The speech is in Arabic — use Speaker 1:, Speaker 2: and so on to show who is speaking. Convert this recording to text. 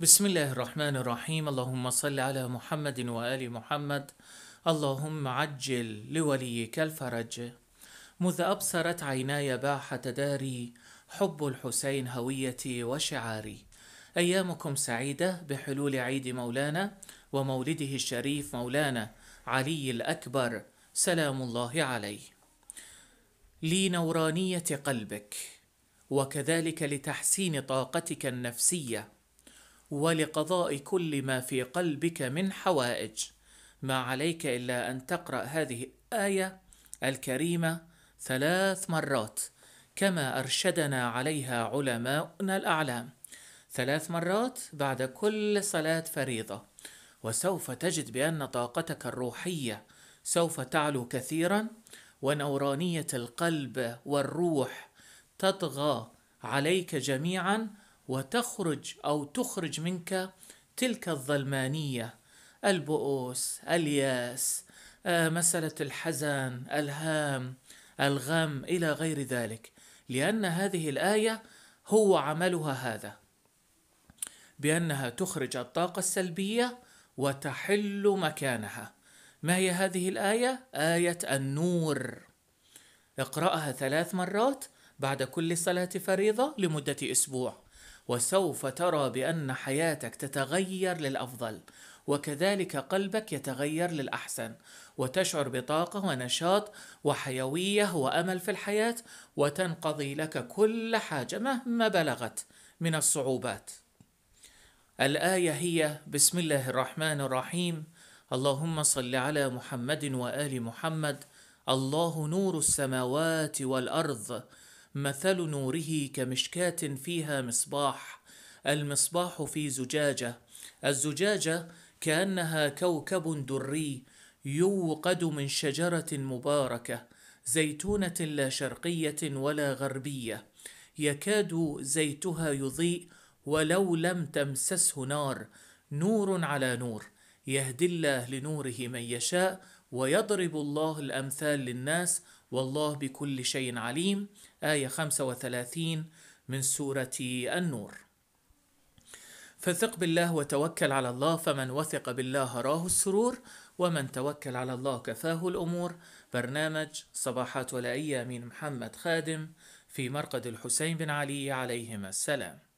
Speaker 1: بسم الله الرحمن الرحيم اللهم صل على محمد وآل محمد اللهم عجل لوليك الفرج مذ أبصرت عيناي باحة داري حب الحسين هويتي وشعاري أيامكم سعيدة بحلول عيد مولانا ومولده الشريف مولانا علي الأكبر سلام الله عليه لنورانية قلبك وكذلك لتحسين طاقتك النفسيه ولقضاء كل ما في قلبك من حوائج ما عليك الا ان تقرا هذه الايه الكريمه ثلاث مرات كما ارشدنا عليها علماؤنا الاعلام ثلاث مرات بعد كل صلاه فريضه وسوف تجد بان طاقتك الروحيه سوف تعلو كثيرا ونورانيه القلب والروح تطغى عليك جميعا وتخرج أو تخرج منك تلك الظلمانية البؤوس الياس آه، مسألة الحزن الهام الغم إلى غير ذلك لأن هذه الآية هو عملها هذا بأنها تخرج الطاقة السلبية وتحل مكانها ما هي هذه الآية؟ آية النور اقرأها ثلاث مرات بعد كل صلاة فريضة لمدة أسبوع وسوف ترى بان حياتك تتغير للافضل وكذلك قلبك يتغير للاحسن وتشعر بطاقه ونشاط وحيويه وامل في الحياه وتنقضي لك كل حاجه مهما بلغت من الصعوبات الايه هي بسم الله الرحمن الرحيم اللهم صل على محمد وال محمد الله نور السماوات والارض مثل نوره كمشكاه فيها مصباح المصباح في زجاجه الزجاجه كانها كوكب دري يوقد من شجره مباركه زيتونه لا شرقيه ولا غربيه يكاد زيتها يضيء ولو لم تمسسه نار نور على نور يهدي الله لنوره من يشاء ويضرب الله الامثال للناس والله بكل شيء عليم آية 35 من سورة النور فثق بالله وتوكل على الله فمن وثق بالله راه السرور ومن توكل على الله كفاه الأمور برنامج صباحات ولا أيام من محمد خادم في مرقد الحسين بن علي عليهما السلام